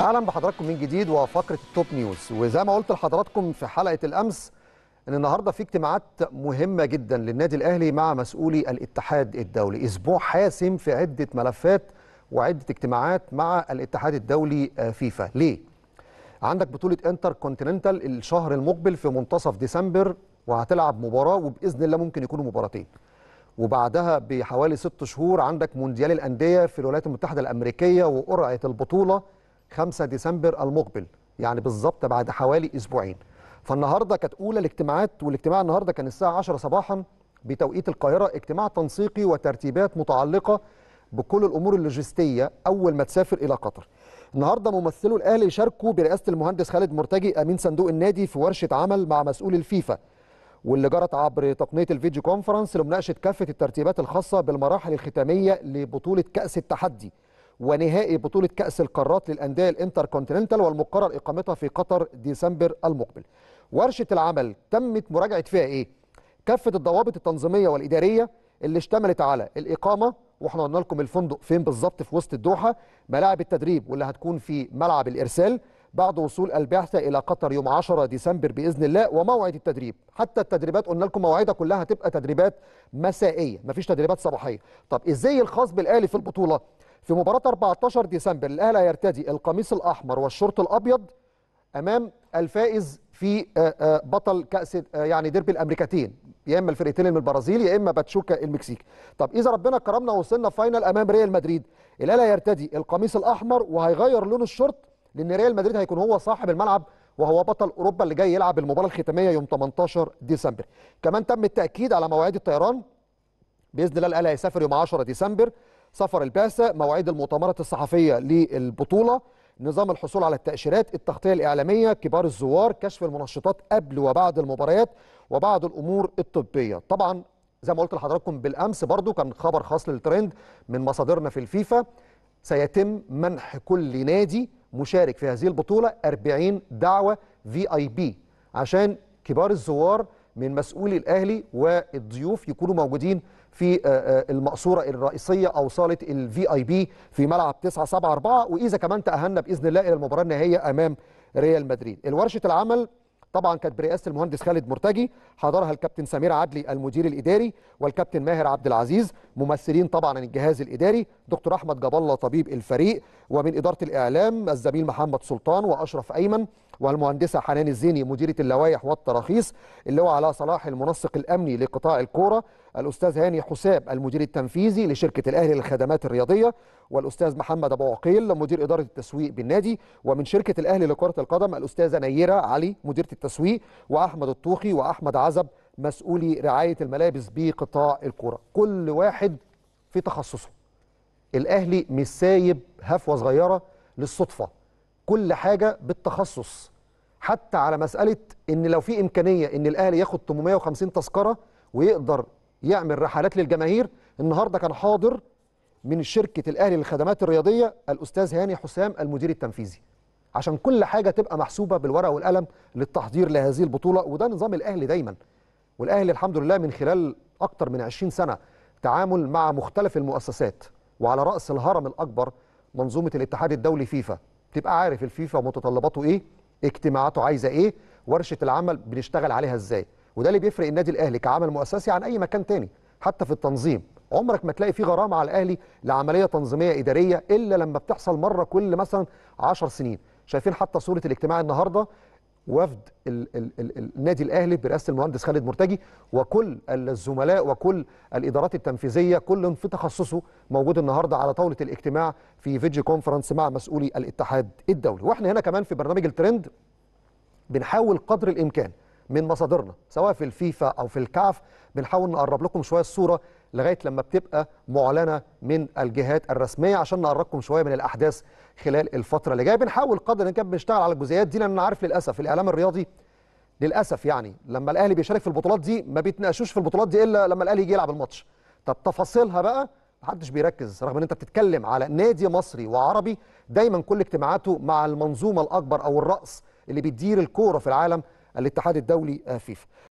اهلا بحضراتكم من جديد وفقره التوب نيوز وزي ما قلت لحضراتكم في حلقه الامس ان النهارده في اجتماعات مهمه جدا للنادي الاهلي مع مسؤولي الاتحاد الدولي اسبوع حاسم في عده ملفات وعده اجتماعات مع الاتحاد الدولي آه، فيفا ليه عندك بطوله انتر كونتيننتال الشهر المقبل في منتصف ديسمبر وهتلعب مباراه وباذن الله ممكن يكونوا مباراتين وبعدها بحوالي ست شهور عندك مونديال الانديه في الولايات المتحده الامريكيه وقرعه البطوله 5 ديسمبر المقبل يعني بالظبط بعد حوالي اسبوعين فالنهارده كانت اولى الاجتماعات والاجتماع النهارده كان الساعه 10 صباحا بتوقيت القاهره اجتماع تنسيقي وترتيبات متعلقه بكل الامور اللوجستيه اول ما تسافر الى قطر النهارده ممثلو الاهلي شاركوا برئاسه المهندس خالد مرتجي امين صندوق النادي في ورشه عمل مع مسؤول الفيفا واللي جرت عبر تقنيه الفيديو كونفرنس لمناقشه كافه الترتيبات الخاصه بالمراحل الختاميه لبطوله كاس التحدي ونهائي بطولة كأس القارات للأندية الانتركونتيننتال والمقرر إقامتها في قطر ديسمبر المقبل ورشة العمل تمت مراجعة فيها إيه؟ كافة الضوابط التنظيمية والإدارية اللي اشتملت على الإقامة واحنا قلنا لكم الفندق فين بالظبط في وسط الدوحة ملاعب التدريب واللي هتكون في ملعب الإرسال بعد وصول البعثة إلى قطر يوم 10 ديسمبر بإذن الله وموعد التدريب حتى التدريبات قلنا لكم موعدها كلها هتبقى تدريبات مسائية مفيش تدريبات صباحية طب إزاي الخاص بالأهلي في البطولة في مباراة 14 ديسمبر الأهلي هيرتدي القميص الأحمر والشورت الأبيض أمام الفائز في آه، آه، بطل كأس آه، يعني ديربي الأمريكتين يا إما الفرقتين من البرازيل يا إما باتشوكا المكسيك طب إذا ربنا كرمنا ووصلنا فاينل أمام ريال مدريد الأهلي هيرتدي القميص الأحمر وهيغير لون الشورت لأن ريال مدريد هيكون هو صاحب الملعب وهو بطل اوروبا اللي جاي يلعب المباراه الختاميه يوم 18 ديسمبر كمان تم التاكيد على مواعيد الطيران باذن الله الاهلي هيسافر يوم 10 ديسمبر سفر البعثه مواعيد المؤتمرات الصحفيه للبطوله نظام الحصول على التأشيرات التغطية الإعلامية كبار الزوار كشف المنشطات قبل وبعد المباريات وبعض الأمور الطبية طبعا زي ما قلت لحضراتكم بالأمس برضو كان خبر خاص للترند من مصادرنا في الفيفا سيتم منح كل نادي مشارك في هذه البطولة 40 دعوة في اي بي عشان كبار الزوار من مسؤولي الاهلي والضيوف يكونوا موجودين في آه، آه، المقصوره الرئيسيه او صاله الفي اي بي في ملعب 974 واذا كمان تاهلنا باذن الله الى المباراه النهائيه امام ريال مدريد الورشه العمل طبعا كانت برئاسه المهندس خالد مرتجي حضرها الكابتن سمير عدلي المدير الاداري والكابتن ماهر عبد العزيز ممثلين طبعا الجهاز الاداري دكتور احمد جاب الله طبيب الفريق ومن اداره الاعلام الزميل محمد سلطان واشرف ايمن والمهندسه حنان الزيني مديره اللوائح والتراخيص اللواء علاء صلاح المنسق الامني لقطاع الكوره الاستاذ هاني حساب المدير التنفيذي لشركه الاهلي للخدمات الرياضيه والاستاذ محمد ابو عقيل مدير اداره التسويق بالنادي ومن شركه الاهلي لكره القدم الاستاذه نيره علي مديره التسويق واحمد الطوخي واحمد عزب مسؤولي رعايه الملابس بقطاع الكوره كل واحد في تخصصه الاهلي مش سايب هفوه صغيره للصدفه كل حاجه بالتخصص حتى على مساله ان لو في امكانيه ان الاهلي ياخد 850 تذكره ويقدر يعمل رحلات للجماهير النهارده كان حاضر من شركه الاهلي للخدمات الرياضيه الاستاذ هاني حسام المدير التنفيذي عشان كل حاجه تبقى محسوبه بالورقه والقلم للتحضير لهذه البطوله وده نظام الاهلي دايما والاهلي الحمد لله من خلال اكتر من 20 سنه تعامل مع مختلف المؤسسات وعلى راس الهرم الاكبر منظومه الاتحاد الدولي فيفا تبقى عارف الفيفا ومتطلباته ايه اجتماعاته عايزه ايه ورشه العمل بنشتغل عليها ازاي وده اللي بيفرق النادي الاهلي كعمل مؤسسي عن اي مكان تاني حتى في التنظيم عمرك ما تلاقي فيه غرامه على الاهلي لعمليه تنظيميه اداريه الا لما بتحصل مره كل مثلا 10 سنين شايفين حتى صوره الاجتماع النهارده وفد النادي الاهلي برئاسه المهندس خالد مرتجي وكل الزملاء وكل الادارات التنفيذيه كل في تخصصه موجود النهارده على طاوله الاجتماع في فيديو كونفرنس مع مسؤولي الاتحاد الدولي واحنا هنا كمان في برنامج الترند بنحاول قدر الامكان من مصادرنا سواء في الفيفا او في الكعف بنحاول نقرب لكم شويه الصوره لغايه لما بتبقى معلنه من الجهات الرسميه عشان نقربكم شويه من الاحداث خلال الفتره اللي جايه بنحاول قدر الامكان بنشتغل على الجزئيات دي لان عارف للاسف الاعلام الرياضي للاسف يعني لما الاهلي بيشارك في البطولات دي ما بيتناقشوش في البطولات دي الا لما الاهلي يجي يلعب الماتش طب تفاصيلها بقى محدش بيركز رغم ان انت بتتكلم على نادي مصري وعربي دايما كل اجتماعاته مع المنظومه الاكبر او الراس اللي بيدير الكوره في العالم الاتحاد الدولي فيفا